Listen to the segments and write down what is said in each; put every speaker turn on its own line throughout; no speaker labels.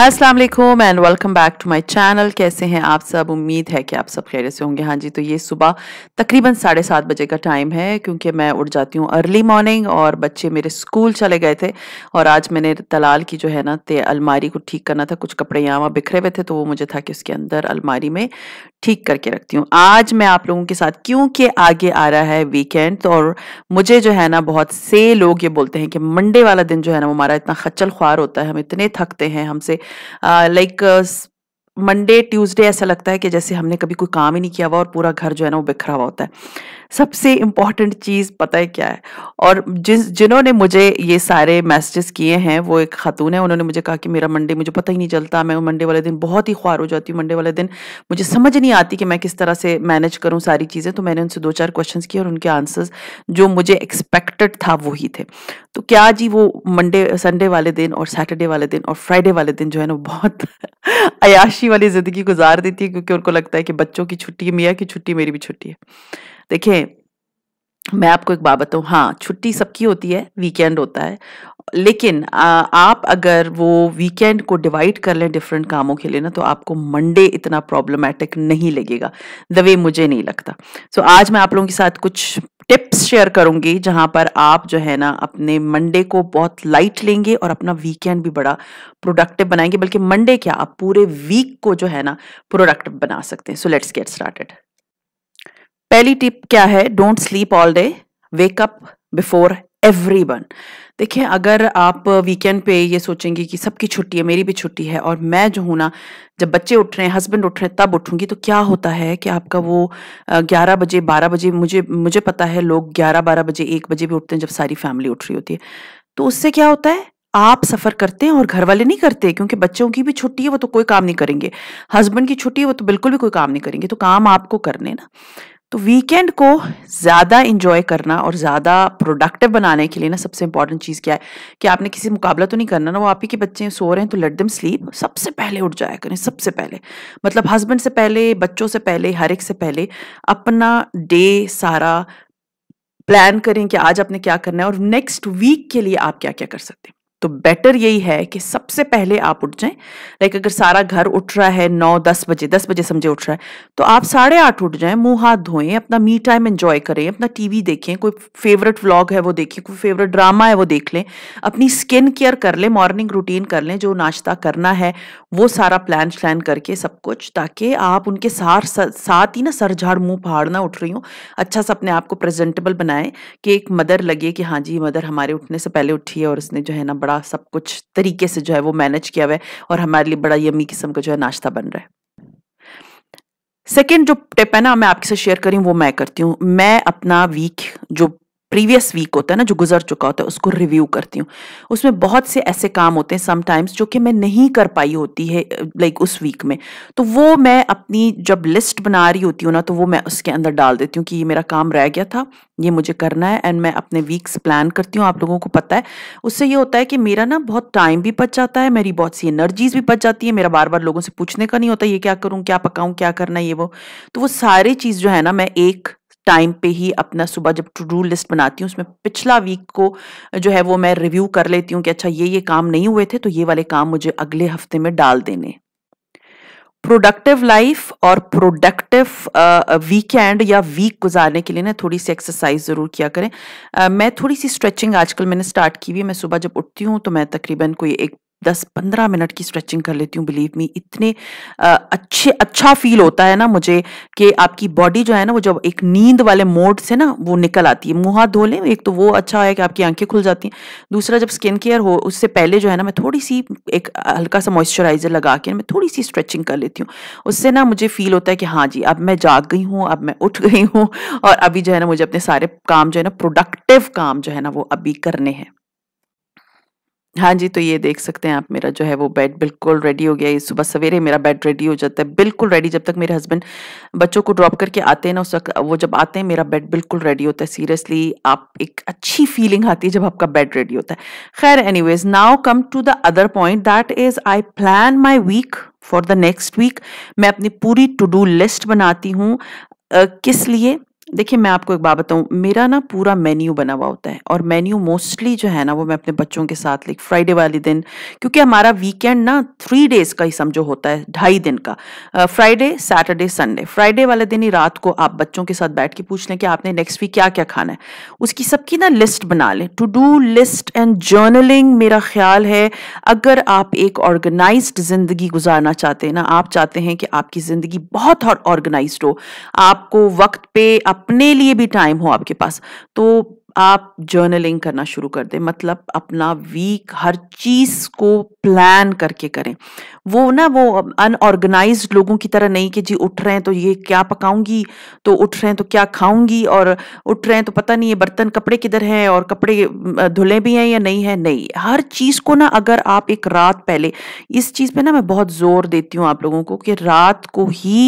अस्सलाम वालेकुम and welcome back to my channel कैसे हैं आप सब उम्मीद है कि आप सब खैर से होंगे हाँ जी तो ये सुबह तकरीबन साढ़े सात बजे का टाइम है क्योंकि मैं उठ जाती हूँ अर्ली मॉर्निंग और बच्चे मेरे स्कूल चले गए थे और आज मैंने तलाल की जो है ना ते अलमारी को ठीक करना था कुछ कपड़े यहाँ वहाँ बिखरे हुए थे तो वो मुझे था कि उसके अंदर अलमारी में ठीक करके रखती हूँ आज मैं आप लोगों के साथ क्योंकि आगे आ रहा है वीकेंड तो और मुझे जो है ना बहुत से लोग ये बोलते हैं कि मंडे वाला दिन जो है ना हमारा इतना खच्चल ख्वार होता है हम इतने थकते हैं हमसे लाइक मंडे ट्यूसडे ऐसा लगता है कि जैसे हमने कभी कोई काम ही नहीं किया हुआ और पूरा घर जो है ना वो बिखरा हुआ होता है सबसे इम्पॉर्टेंट चीज़ पता है क्या है और जिस जिन्होंने मुझे ये सारे मैसेजेस किए हैं वो एक खातून है उन्होंने मुझे कहा कि मेरा मंडे मुझे पता ही नहीं चलता मैं मंडे वाले दिन बहुत ही ख्वार हो जाती हूँ मंडे वाले दिन मुझे समझ नहीं आती कि मैं किस तरह से मैनेज करूँ सारी चीज़ें तो मैंने उनसे दो चार क्वेश्चन किए और उनके आंसर्स जो मुझे एक्सपेक्टेड था वही थे तो क्या जी वो मंडे संडे वाले दिन और सैटरडे वाले दिन और फ्राइडे वाले दिन जो है ना बहुत अयाशी वाली ज़िंदगी गुजार देती है क्योंकि उनको लगता है कि बच्चों की छुट्टी मियाँ की छुट्टी मेरी भी छुट्टी है देखिए मैं आपको एक बात बताऊँ हाँ छुट्टी सबकी होती है वीकेंड होता है लेकिन आ, आप अगर वो वीकेंड को डिवाइड कर लें डिफरेंट कामों के लिए ना तो आपको मंडे इतना प्रॉब्लमेटिक नहीं लगेगा द वे मुझे नहीं लगता सो so, आज मैं आप लोगों के साथ कुछ टिप्स शेयर करूंगी जहां पर आप जो है ना अपने मंडे को बहुत लाइट लेंगे और अपना वीकेंड भी बड़ा प्रोडक्टिव बनाएंगे बल्कि मंडे क्या आप पूरे वीक को जो है ना प्रोडक्टिव बना सकते हैं सो लेट्स गेट स्टार्टेड पहली टिप क्या है don't sleep all day wake up before everyone देखिए अगर आप वीकेंड पे ये सोचेंगे कि सबकी छुट्टी है मेरी भी छुट्टी है और मैं जो हूँ ना जब बच्चे उठ रहे हैं हस्बैंड उठ रहे हैं तब उठूंगी तो क्या होता है कि आपका वो 11 बजे 12 बजे मुझे मुझे पता है लोग 11 12 बजे 1 बजे भी उठते हैं जब सारी फैमिली उठ रही होती है तो उससे क्या होता है आप सफर करते हैं और घर वाले नहीं करते क्योंकि बच्चों की भी छुट्टी है वो तो कोई काम नहीं करेंगे हस्बैंड की छुट्टी है वो तो बिल्कुल भी कोई काम नहीं करेंगे तो काम आपको करने ना तो वीकेंड को ज़्यादा इंजॉय करना और ज़्यादा प्रोडक्टिव बनाने के लिए ना सबसे इंपॉर्टेंट चीज़ क्या है कि आपने किसी मुकाबला तो नहीं करना ना वो आप ही के बच्चे सो रहे हैं तो लेट दम स्लीप सबसे पहले उठ जाया करें सबसे पहले मतलब हस्बैंड से पहले बच्चों से पहले हर एक से पहले अपना डे सारा प्लान करें कि आज आपने क्या करना है और नेक्स्ट वीक के लिए आप क्या क्या कर सकते हैं तो बेटर यही है कि सबसे पहले आप उठ जाएं लाइक अगर सारा घर उठ रहा है नौ दस बजे दस बजे समझे उठ रहा है तो आप साढ़े आठ उठ जाएं मुंह हाथ धोएं अपना मी टाइम एंजॉय करें अपना टीवी देखें कोई फेवरेट व्लॉग है वो देखें कोई फेवरेट ड्रामा है वो देख लें अपनी स्किन केयर कर लें मॉर्निंग रूटीन कर लें जो नाश्ता करना है वो सारा प्लान श्लान करके सब कुछ ताकि आप उनके सार साथ ही ना सर झाड़ मुंह फाड़ ना उठ रही हूँ अच्छा सा अपने आप को प्रेजेंटेबल बनाएं कि एक मदर लगे कि हाँ जी मदर हमारे उठने से पहले उठी है और उसने जो है ना बड़ा बड़ा सब कुछ तरीके से जो है वो मैनेज किया हुआ है और हमारे लिए बड़ा यमी किस्म का जो है नाश्ता बन रहा है सेकेंड जो टिप है ना मैं आपके साथ शेयर करी वो मैं करती हूँ मैं अपना वीक जो प्रीवियस वीक होता है ना जो गुजर चुका होता है उसको रिव्यू करती हूँ उसमें बहुत से ऐसे काम होते हैं समटाइम्स जो कि मैं नहीं कर पाई होती है लाइक उस वीक में तो वो मैं अपनी जब लिस्ट बना रही होती हूँ ना तो वो मैं उसके अंदर डाल देती हूँ कि ये मेरा काम रह गया था ये मुझे करना है एंड मैं अपने वीक्स प्लान करती हूँ आप लोगों को पता है उससे ये होता है कि मेरा ना बहुत टाइम भी बच जाता है मेरी बहुत सी एनर्जीज भी बच जाती है मेरा बार बार लोगों से पूछने का नहीं होता ये क्या करूँ क्या पकाऊँ क्या करना है ये वो तो वो सारी चीज़ जो है ना मैं एक टाइम पे ही अपना सुबह जब टू डू लिस्ट बनाती हूँ उसमें पिछला वीक को जो है वो मैं रिव्यू कर लेती हूँ कि अच्छा ये ये काम नहीं हुए थे तो ये वाले काम मुझे अगले हफ्ते में डाल देने प्रोडक्टिव लाइफ और प्रोडक्टिव वीकेंड या वीक गुजारने के लिए ना थोड़ी सी एक्सरसाइज ज़रूर किया करें uh, मैं थोड़ी सी स्ट्रेचिंग आजकल मैंने स्टार्ट की हुई मैं सुबह जब उठती हूँ तो मैं तकरीबन कोई एक दस पंद्रह मिनट की स्ट्रेचिंग कर लेती हूँ बिलीव मी इतने अच्छे अच्छा फील होता है ना मुझे कि आपकी बॉडी जो है ना वो जब एक नींद वाले मोड से ना वो निकल आती है मुँह हाथ धो लें एक तो वो अच्छा है कि आपकी आंखें खुल जाती हैं दूसरा जब स्किन केयर हो उससे पहले जो है ना मैं थोड़ी सी एक हल्का सा मॉइस्चराइजर लगा के मैं थोड़ी सी स्ट्रेचिंग कर लेती हूँ उससे ना मुझे फील होता है कि हाँ जी अब मैं जाग गई हूँ अब मैं उठ गई हूँ और अभी जो है ना मुझे अपने सारे काम जो है ना प्रोडक्टिव काम जो है ना वो अभी करने हैं हाँ जी तो ये देख सकते हैं आप मेरा जो है वो बेड बिल्कुल रेडी हो गया है सुबह सवेरे मेरा बेड रेडी हो जाता है बिल्कुल रेडी जब तक मेरे हस्बैंड बच्चों को ड्रॉप करके आते हैं ना उस वक्त वो जब आते हैं मेरा बेड बिल्कुल रेडी होता है सीरियसली आप एक अच्छी फीलिंग आती है जब आपका बेड रेडी होता है खैर ways now come to the other point that is I plan my week for the next week मैं अपनी पूरी टू डू लिस्ट बनाती हूँ uh, किस लिए देखिए मैं आपको एक बात बताऊं मेरा ना पूरा मेन्यू बना हुआ होता है और मेन्यू मोस्टली जो है ना वो मैं अपने बच्चों के साथ लाइक फ्राइडे वाले दिन क्योंकि हमारा वीकेंड ना थ्री डेज का ही समझो होता है ढाई दिन का फ्राइडे सैटरडे संडे फ्राइडे वाले दिन ही रात को आप बच्चों के साथ बैठ के पूछ लें कि आपने नेक्स्ट वीक क्या क्या खाना है उसकी सबकी ना लिस्ट बना लें to do list and journaling मेरा ख्याल है अगर आप एक ऑर्गेनाइज जिंदगी गुजारना चाहते हैं ना आप चाहते हैं कि आपकी जिंदगी बहुत ऑर्गेनाइज हो आपको वक्त पे आप अपने लिए भी टाइम हो आपके पास तो आप जर्नलिंग करना शुरू कर दें मतलब अपना वीक हर चीज़ को प्लान करके करें वो ना वो अनऑर्गेनाइज लोगों की तरह नहीं कि जी उठ रहे हैं तो ये क्या पकाऊंगी तो उठ रहे हैं तो क्या खाऊंगी और उठ रहे हैं तो पता नहीं ये बर्तन कपड़े किधर हैं और कपड़े धुले भी हैं या नहीं है नहीं हर चीज़ को ना अगर आप एक रात पहले इस चीज़ पे ना मैं बहुत ज़ोर देती हूँ आप लोगों को कि रात को ही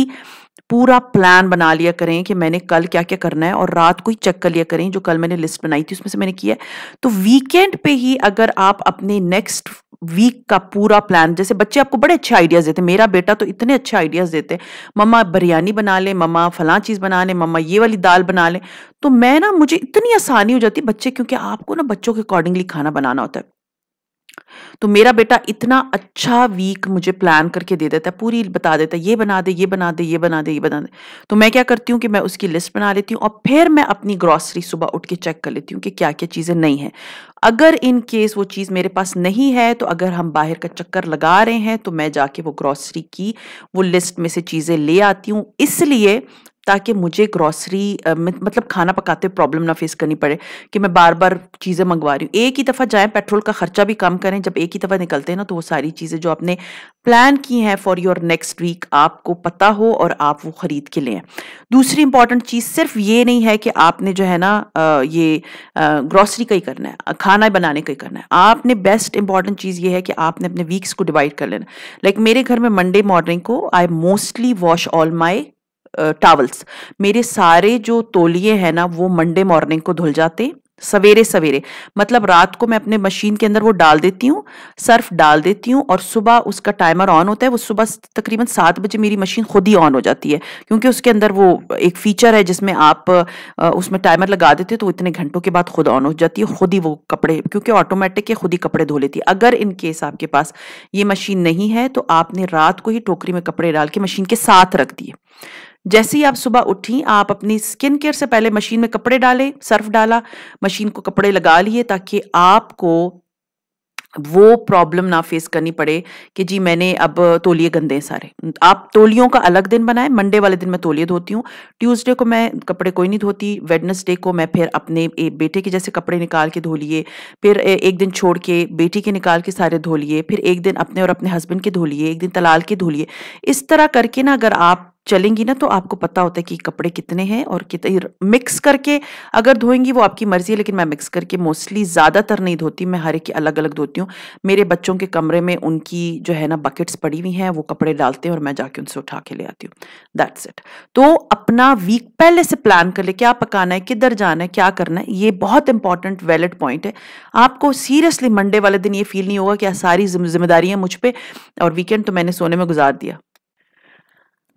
पूरा प्लान बना लिया करें कि मैंने कल क्या क्या करना है और रात को ही चेक कर लिया करें जो कल मैंने लिस्ट बनाई थी उसमें से मैंने किया तो वीकेंड पे ही अगर आप अपने नेक्स्ट वीक का पूरा प्लान जैसे बच्चे आपको बड़े अच्छे आइडियाज़ देते मेरा बेटा तो इतने अच्छे आइडियाज़ देते मम्मा बिरयानी बना ले मम्मा फला चीज़ बना ले मम्मा ये वाली दाल बना ले तो मैं ना मुझे इतनी आसानी हो जाती बच्चे क्योंकि आपको ना बच्चों के अकॉर्डिंगली खाना बनाना होता है तो मेरा बेटा इतना अच्छा वीक मुझे प्लान करके दे देता है पूरी बता देता है ये बना दे ये बना दे ये बना दे ये बना दे तो मैं क्या करती हूँ कि मैं उसकी लिस्ट बना लेती हूँ और फिर मैं अपनी ग्रॉसरी सुबह उठ के चेक कर लेती हूँ कि क्या क्या चीज़ें नहीं हैं अगर इन केस वो चीज़ मेरे पास नहीं है तो अगर हम बाहर का चक्कर लगा रहे हैं तो मैं जाके वो ग्रॉसरी की वो लिस्ट में से चीज़ें ले आती हूँ इसलिए ताकि मुझे ग्रॉसरी मतलब खाना पकाते प्रॉब्लम ना फेस करनी पड़े कि मैं बार बार चीज़ें मंगवा रही हूँ एक ही दफ़ा जाएं पेट्रोल का खर्चा भी कम करें जब एक ही दफ़ा निकलते हैं ना तो वो सारी चीज़ें जो आपने प्लान की हैं फॉर योर नेक्स्ट वीक आपको पता हो और आप वो ख़रीद के लें दूसरी इंपॉर्टेंट चीज़ सिर्फ ये नहीं है कि आपने जो है ना ये ग्रॉसरी का ही करना है खाना बनाने का ही करना है आपने बेस्ट इंपॉर्टेंट चीज़ ये है कि आपने अपने वीक्स को डिवाइड कर लेना लाइक like मेरे घर में मंडे मॉर्निंग को I mostly wash all my towels मेरे सारे जो तोलिए हैं ना वो मंडे मॉर्निंग को धुल जाते सवेरे सवेरे मतलब रात को मैं अपने मशीन के अंदर वो डाल देती हूँ सर्फ डाल देती हूँ और सुबह उसका टाइमर ऑन होता है वो सुबह तकरीबन सात बजे मेरी मशीन खुद ही ऑन हो जाती है क्योंकि उसके अंदर वो एक फीचर है जिसमें आप उसमें टाइमर लगा देते हो तो इतने घंटों के बाद खुद ऑन हो जाती है खुद ही वो कपड़े क्योंकि ऑटोमेटिक खुद ही कपड़े धो लेती है अगर इनकेस आपके पास ये मशीन नहीं है तो आपने रात को ही टोकरी में कपड़े डाल के मशीन के साथ रख दिए जैसे ही आप सुबह उठी आप अपनी स्किन केयर से पहले मशीन में कपड़े डाले सर्फ डाला मशीन को कपड़े लगा लिए ताकि आपको वो प्रॉब्लम ना फेस करनी पड़े कि जी मैंने अब तोलिए गंदे हैं सारे आप तोलियों का अलग दिन बनाए मंडे वाले दिन मैं तोलिए धोती हूँ ट्यूसडे को मैं कपड़े कोई नहीं धोती वेडनेसडे को मैं फिर अपने बेटे के जैसे कपड़े निकाल के धो लिए फिर एक दिन छोड़ के बेटी के निकाल के सारे धो लिए फिर एक दिन अपने और अपने हस्बैंड के धो लिए एक दिन तलाल के धो लिए इस तरह करके ना अगर आप चलेंगी ना तो आपको पता होता है कि कपड़े कितने हैं और कितने मिक्स करके अगर धोएंगी वो आपकी मर्जी है लेकिन मैं मिक्स करके मोस्टली ज़्यादातर नहीं धोती मैं हर एक की अलग अलग धोती हूँ मेरे बच्चों के कमरे में उनकी जो है ना बकेट्स पड़ी हुई हैं वो कपड़े डालते हैं और मैं जाके उनसे उठा के ले आती हूँ दैट्स इट तो अपना वीक पहले से प्लान कर ले क्या पकाना है किधर जाना है क्या करना है ये बहुत इंपॉर्टेंट वैलिड पॉइंट है आपको सीरियसली मंडे वाले दिन ये फील नहीं होगा कि सारी जिम्मेदारियाँ मुझ पर और वीकेंड तो मैंने सोने में गुजार दिया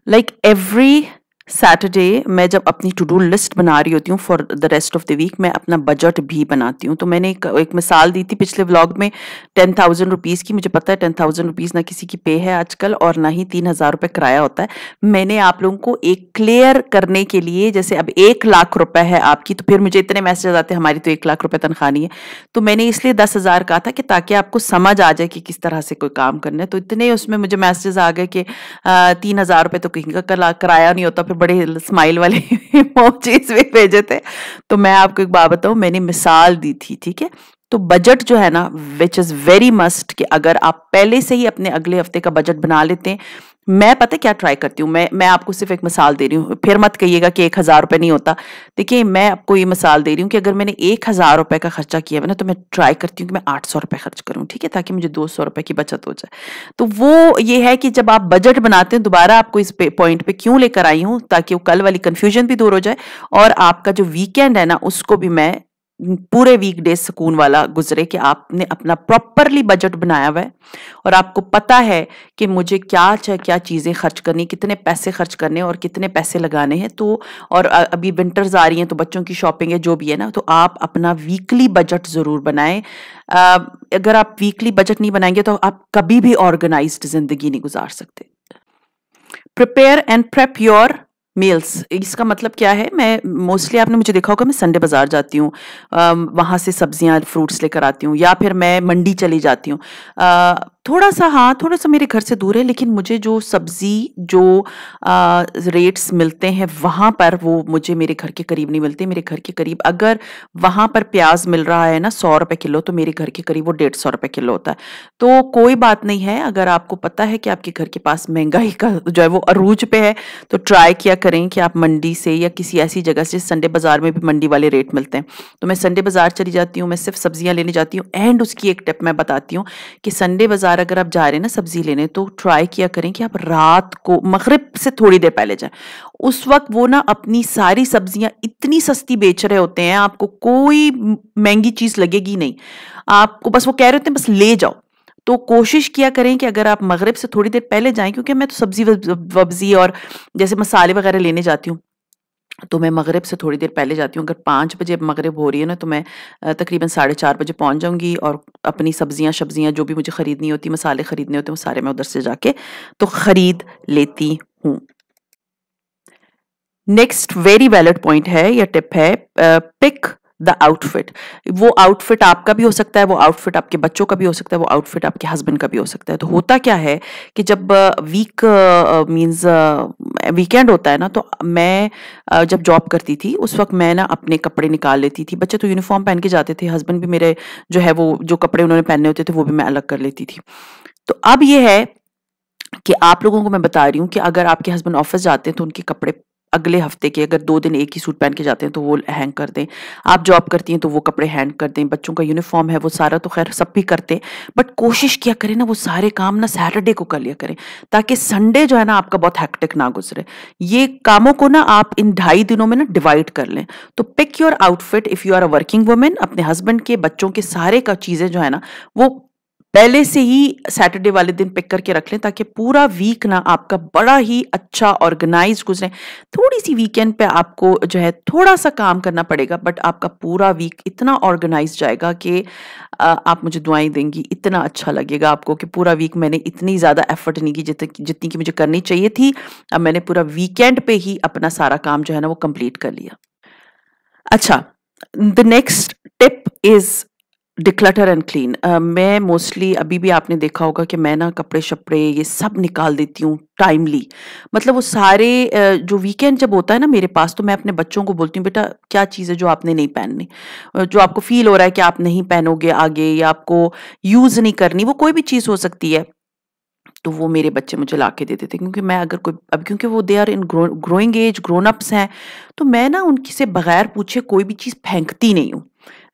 like every सैटरडे मैं जब अपनी टू डू लिस्ट बना रही होती हूँ for the rest of the week मैं अपना बजट भी बनाती हूँ तो मैंने एक, एक मिसाल दी थी पिछले व्लॉग में टेन थाउजेंड रुपीज़ की मुझे पता है टेन थाउजेंड रुपीज़ ना किसी की पे है आजकल और ना ही तीन हज़ार रुपये किराया होता है मैंने आप लोगों को एक क्लियर करने के लिए जैसे अब एक लाख रुपये है आपकी तो फिर मुझे इतने मैसेज आते हैं हमारी तो एक लाख रुपये तनख्वाह नहीं है तो मैंने इसलिए दस हज़ार कहा था कि ताकि आपको समझ आ जाए कि किस तरह से कोई काम करना है तो इतने उसमें मुझे मैसेज आ गए कि तीन हज़ार रुपये तो कहीं का किराया नहीं होता फिर बड़े स्माइल वाले इमोजीज भी भेजे थे तो मैं आपको एक बात बताऊँ मैंने मिसाल दी थी ठीक है तो बजट जो है ना विच इज़ वेरी मस्ट कि अगर आप पहले से ही अपने अगले हफ्ते का बजट बना लेते हैं मैं पता क्या ट्राई करती हूँ मैं मैं आपको सिर्फ एक मिसाल दे रही हूँ फिर मत कहिएगा कि एक हज़ार रुपये नहीं होता देखिए मैं आपको ये मिसाल दे रही हूँ कि अगर मैंने एक हज़ार रुपये का खर्चा किया है ना तो मैं ट्राई करती हूँ कि मैं आठ सौ रुपये खर्च करूँ ठीक है ताकि मुझे दो सौ रुपये की बचत हो जाए तो वो ये है कि जब आप बजट बनाते हैं दोबारा आपको इस पॉइंट पर क्यों लेकर आई हूँ ताकि वो कल वाली कन्फ्यूजन भी दूर हो जाए और आपका जो वीकेंड है ना उसको भी मैं पूरे वीकडे सुकून वाला गुजरे कि आपने अपना प्रॉपरली बजट बनाया हुआ है और आपको पता है कि मुझे क्या क्या चीज़ें खर्च करनी कितने पैसे खर्च करने और कितने पैसे लगाने हैं तो और अभी विंटर्स आ रही हैं तो बच्चों की शॉपिंग है जो भी है ना तो आप अपना वीकली बजट ज़रूर बनाएं अगर आप वीकली बजट नहीं बनाएंगे तो आप कभी भी ऑर्गेनाइज ज़िंदगी नहीं गुजार सकते prepare and prep your meals इसका मतलब क्या है मैं मोस्टली आपने मुझे देखा होगा मैं संडे बाज़ार जाती हूँ वहाँ से सब्जियाँ फ्रूट्स लेकर आती हूँ या फिर मैं मंडी चली जाती हूँ थोड़ा सा हाँ थोड़ा सा मेरे घर से दूर है लेकिन मुझे जो सब्ज़ी जो आ, रेट्स मिलते हैं वहाँ पर वो मुझे मेरे घर के करीब नहीं मिलते मेरे घर के करीब अगर वहाँ पर प्याज मिल रहा है ना सौ रुपये किलो तो मेरे घर के करीब वो डेढ़ सौ रुपये किलो होता है तो कोई बात नहीं है अगर आपको पता है कि आपके घर के पास महंगाई का जो है वो अरूज पे है तो ट्राई किया करें कि आप मंडी से या किसी ऐसी जगह से संडे बाज़ार में भी मंडी वाले रेट मिलते हैं तो मैं संडे बाज़ार चली जाती हूँ मैं सिर्फ सब्जियाँ लेने जाती हूँ एंड उसकी एक टिप मैं बताती हूँ कि संडे बाज़ार अगर आप जा रहे हैं ना सब्जी लेने तो ट्राई किया करें कि आप रात को मगरब से थोड़ी देर पहले जाएँ उस वक्त वो ना अपनी सारी सब्जियाँ इतनी सस्ती बेच रहे होते हैं आपको कोई महंगी चीज़ लगेगी नहीं आपको बस वो कह रहे होते हैं बस ले जाओ तो कोशिश किया करें कि अगर आप मगरब से थोड़ी देर पहले जाएं क्योंकि मैं तो सब्जी वब्जी और जैसे मसाले वगैरह लेने जाती हूँ तो मैं मगरब से थोड़ी देर पहले जाती हूँ अगर पाँच बजे मगरब हो रही है ना तो मैं तकरीबन साढ़े चार बजे पहुँच जाऊँगी और अपनी सब्जियाँ शब्जियाँ जो भी मुझे ख़रीदनी होती मसाले ख़रीदने होते हैं सारे मैं उधर से जाके तो ख़रीद लेती हूँ नेक्स्ट वेरी वैलिड पॉइंट है या टिप है पिक द आउटफिट वो आउटफिट आपका भी हो सकता है वो आउटफिट आपके बच्चों का भी हो सकता है वो आउटफिट आपके हस्बैंड का भी हो सकता है तो होता क्या है कि जब वीक मींस वीकेंड होता है ना तो मैं uh, जब जॉब करती थी उस वक्त मैं ना अपने कपड़े निकाल लेती थी बच्चे तो यूनिफॉर्म पहन के जाते थे हस्बैंड भी मेरे जो है वो जो कपड़े उन्होंने पहने होते थे वो भी मैं अलग कर लेती थी तो अब ये है कि आप लोगों को मैं बता रही हूँ कि अगर आपके हस्बैंड ऑफिस जाते हैं तो उनके कपड़े अगले हफ्ते के अगर दो दिन एक ही सूट पहन के जाते हैं तो वो हैंग कर दें आप जॉब करती हैं तो वो कपड़े हैंग कर दें बच्चों का यूनिफॉर्म है वो सारा तो खैर सब भी करते हैं बट कोशिश किया करें ना वो सारे काम ना सैटरडे को कर लिया करें ताकि संडे जो है ना आपका बहुत हैक्टिक ना गुजरे ये कामों को ना आप इन ढाई दिनों में ना डिवाइड कर लें तो pick your outfit if you are a working women अपने हस्बैंड के बच्चों के सारे का चीज़ें जो है ना वो पहले से ही सैटरडे वाले दिन पिक करके रख लें ताकि पूरा वीक ना आपका बड़ा ही अच्छा ऑर्गेनाइज गुजरे थोड़ी सी वीकेंड पे आपको जो है थोड़ा सा काम करना पड़ेगा बट आपका पूरा वीक इतना ऑर्गेनाइज जाएगा कि आप मुझे दुआएं देंगी इतना अच्छा लगेगा आपको कि पूरा वीक मैंने इतनी ज़्यादा एफर्ट नहीं की जितनी जितनी की मुझे करनी चाहिए थी अब मैंने पूरा वीकेंड पर ही अपना सारा काम जो है ना वो कंप्लीट कर लिया अच्छा the next tip is declutter and clean मैं मोस्टली अभी भी आपने देखा होगा कि मैं ना कपड़े शपड़े ये सब निकाल देती हूँ टाइमली मतलब वो सारे uh, जो वीकेंड जब होता है ना मेरे पास तो मैं अपने बच्चों को बोलती हूँ बेटा क्या चीज़ है जो आपने नहीं पहननी जो आपको फील हो रहा है कि आप नहीं पहनोगे आगे या आपको यूज़ नहीं करनी वो कोई भी चीज़ हो सकती है तो वो मेरे बच्चे मुझे ला के देते थे क्योंकि मैं अगर कोई अब क्योंकि वो they are in growing age grown ups हैं तो मैं ना उनकी से बगैर पूछे कोई भी चीज़ फेंकती नहीं हूँ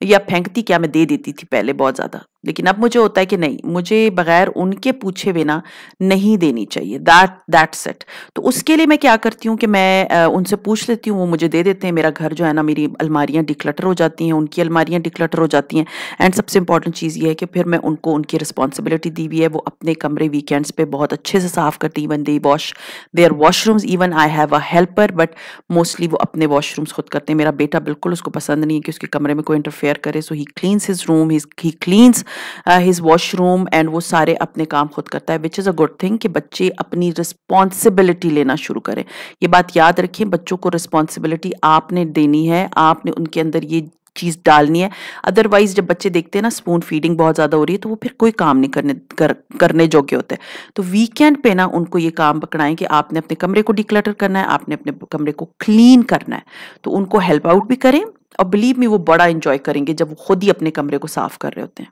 या फेंकती क्या मैं दे देती थी पहले बहुत ज्यादा लेकिन अब मुझे होता है कि नहीं मुझे बगैर उनके पूछे बिना नहीं देनी चाहिए दैट दैट सेट तो उसके लिए मैं क्या करती हूँ कि मैं उनसे पूछ लेती हूँ वो मुझे दे देते हैं मेरा घर जो है ना मेरी अलमारियाँ डिक्लटर हो जाती हैं उनकी अलमारियाँ डिक्लटर हो जाती हैं एंड सबसे इंपॉर्टेंट चीज़ ये है कि फिर मैं उनको उनकी रिस्पॉन्सिबिलिटी दी हुई है वो अपने कमरे वीकेंड्स पर बहुत अच्छे से साफ करती even they wash their washrooms even I have a helper but mostly वो अपने वॉशरूम्स खुद करते हैं मेरा बेटा बिल्कुल उसको पसंद नहीं है कि उसके कमरे में कोई इंटरफेयर करे so he cleans his room he cleans his washroom and वो सारे अपने काम खुद करता है which is a good thing कि बच्चे अपनी रिस्पॉन्सिबिलिटी लेना शुरू करें ये बात याद रखें बच्चों को रिस्पॉन्सिबिलिटी आपने देनी है आपने उनके अंदर ये चीज़ डालनी है अदरवाइज जब बच्चे देखते हैं ना स्पून फीडिंग बहुत ज़्यादा हो रही है तो वो फिर कोई काम नहीं करने कर, करने जोगे होते तो वीकेंड पे ना उनको ये काम पकड़ाएं कि आपने अपने कमरे को डिक्लटर करना है आपने अपने कमरे को क्लीन करना है तो उनको हेल्प आउट भी करें और बिलीव में वो बड़ा इंजॉय करेंगे जब वो खुद ही अपने कमरे को साफ कर रहे होते हैं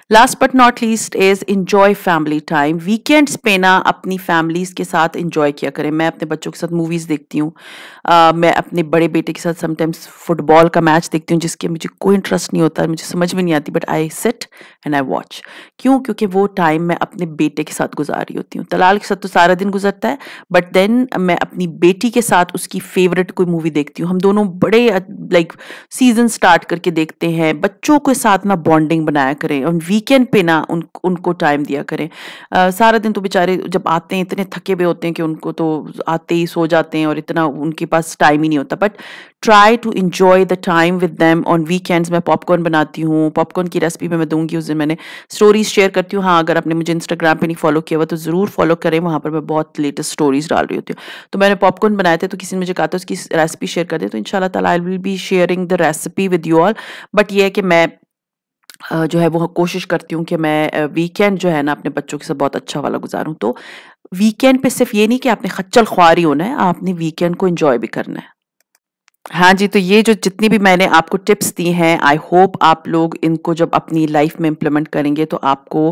last but not least is enjoy family time weekends पे ना अपनी फैमिलीज के साथ इंजॉय किया करें मैं अपने बच्चों के साथ मूवीज़ देखती हूँ मैं अपने बड़े बेटे के साथ समटाइम्स फुटबॉल का मैच देखती हूँ जिसके मुझे कोई इंटरेस्ट नहीं होता मुझे समझ में नहीं आती but I sit and I watch क्यों क्योंकि वो टाइम मैं अपने बेटे के साथ गुजार रही होती हूँ तलाल के साथ तो सारा दिन गुजरता है बट देन मैं अपनी बेटी के साथ उसकी फेवरेट कोई मूवी देखती हूँ हम दोनों बड़े लाइक सीजन स्टार्ट करके देखते हैं बच्चों के साथ ना बॉन्डिंग बनाया करें और वीकेंड पे ना उन उनको टाइम दिया करें आ, सारा दिन तो बेचारे जब आते हैं इतने थके हुए होते हैं कि उनको तो आते ही सो जाते हैं और इतना उनके पास टाइम ही नहीं होता but try to enjoy the time with them on weekends मैं पॉपकॉर्न बनाती हूँ पॉपकॉर्न की रेसिपी मैं दूंगी उस दिन मैंने स्टोरीज शेयर करती हूँ हाँ अगर आपने मुझे इंस्टाग्राम पर नहीं फॉलो किया हुआ तो ज़रूर फॉलो करें वहाँ पर मैं बहुत लेटेस्ट स्टोरीज डाल रही होती हूँ तो मैंने पॉपकॉर्न बनाए थे तो किसी ने मुझे कहा था उसकी रेसिपी शेयर कर दें तो इन शाला I will be sharing the recipe with you all but ये है कि मैं जो है वो कोशिश करती हूँ कि मैं वीकेंड जो है ना अपने बच्चों के साथ बहुत अच्छा वाला गुजारूँ तो वीकेंड पे सिर्फ ये नहीं कि आपने खच्चल ख्वारी होना है आपने वीकेंड को इन्जॉय भी करना है हाँ जी तो ये जो जितनी भी मैंने आपको टिप्स दी हैं आई होप आप लोग इनको जब अपनी लाइफ में इम्प्लीमेंट करेंगे तो आपको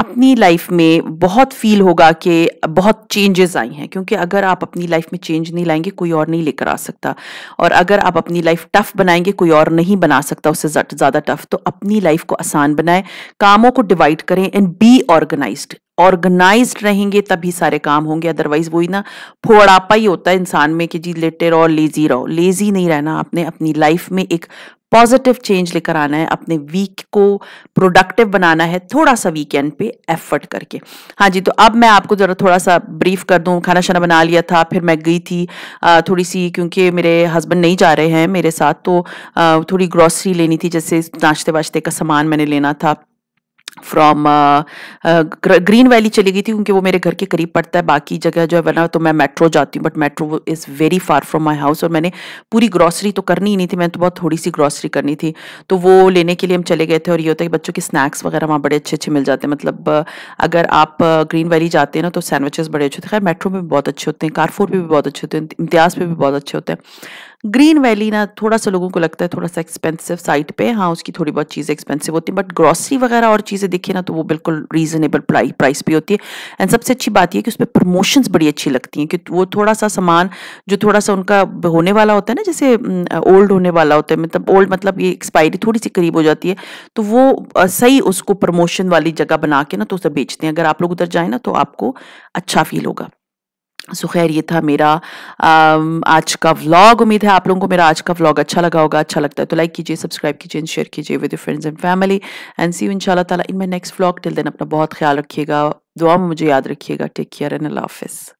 अपनी लाइफ में बहुत फील होगा कि बहुत चेंजेस आई हैं क्योंकि अगर आप अपनी लाइफ में चेंज नहीं लाएंगे कोई और नहीं लेकर आ सकता और अगर आप अपनी लाइफ टफ बनाएंगे कोई और नहीं बना सकता उससे ज़्यादा टफ तो अपनी लाइफ को आसान बनाएं कामों को डिवाइड करें एंड बी ऑर्गेनाइज ऑर्गेनाइज रहेंगे तभी सारे काम होंगे अदरवाइज वही ना फोड़ापा ही होता है इंसान में कि जी लेटे रहो लेजी रहो लेजी ही नहीं रहना आपने अपनी लाइफ में एक पॉजिटिव चेंज लेकर आना है अपने वीक को प्रोडक्टिव बनाना है थोड़ा सा वीकेंड पे एफर्ट करके हाँ जी तो अब मैं आपको ज़रा थोड़ा सा ब्रीफ कर दूँ खाना शाना बना लिया था फिर मैं गई थी थोड़ी सी क्योंकि मेरे हस्बैंड नहीं जा रहे हैं मेरे साथ तो थोड़ी ग्रॉसरी लेनी थी जैसे नाश्ते वाश्ते का सामान मैंने लेना था फ्रॉम ग्रीन वैली चली गई थी क्योंकि वो मेरे घर के करीब पड़ता है बाकी जगह जो है वरना तो मैं मेट्रो जाती हूँ but metro is very far from my house और मैंने पूरी ग्रॉसरी तो करनी ही नहीं थी मैंने तो बहुत थोड़ी सी ग्रॉसरी करनी थी तो वो लेने के लिए हम चले गए थे और ये होता है कि बच्चों के स्नैक्स वगैरह वहाँ बड़े अच्छे अच्छे मिल जाते हैं मतलब uh, अगर आप ग्रीन uh, वैली जाते हैं ना तो सैंडविचेस बड़े अच्छे होते हैं खैर मेट्रो में भी बहुत अच्छे होते हैं कारफोर पर भी बहुत अच्छे होते हैं इम्तियाज़ पर भी बहुत अच्छे होते हैं ग्रीन वैली ना थोड़ा सा लोगों को लगता है थोड़ा सा एक्सपेंसिव साइट पे हाँ उसकी थोड़ी बहुत चीज़ें एक्सपेंसिव होती हैं बट ग्रॉसरी वगैरह और चीज़ें देखिए ना तो वो बिल्कुल रीजनेबल प्राइस पे होती है एंड सबसे अच्छी बात यह कि उस पर प्रमोशंस बड़ी अच्छी लगती हैं कि वो थोड़ा सा सामान जो थोड़ा सा उनका होने वाला होता है ना जैसे ओल्ड होने वाला होता है मतलब ओल्ड मतलब ये एक्सपायरी थोड़ी सी करीब हो जाती है तो वो सही उसको प्रमोशन वाली जगह बना के ना तो उसे बेचते हैं अगर आप लोग उधर जाए ना तो आपको अच्छा फील होगा सो खैर ये था मेरा आज का व्लॉग उम्मीद है आप लोगों को मेरा आज का व्लॉग अच्छा लगा होगा अच्छा लगता है तो लाइक कीजिए सब्सक्राइब कीजिए एंड शेयर कीजिए with friends and family and see you शाला ताला in my next vlog till then अपना बहुत ख्याल रखिएगा दुआ में मुझे याद रखिएगा टेक केयर एंड अल्लाह हाफिज़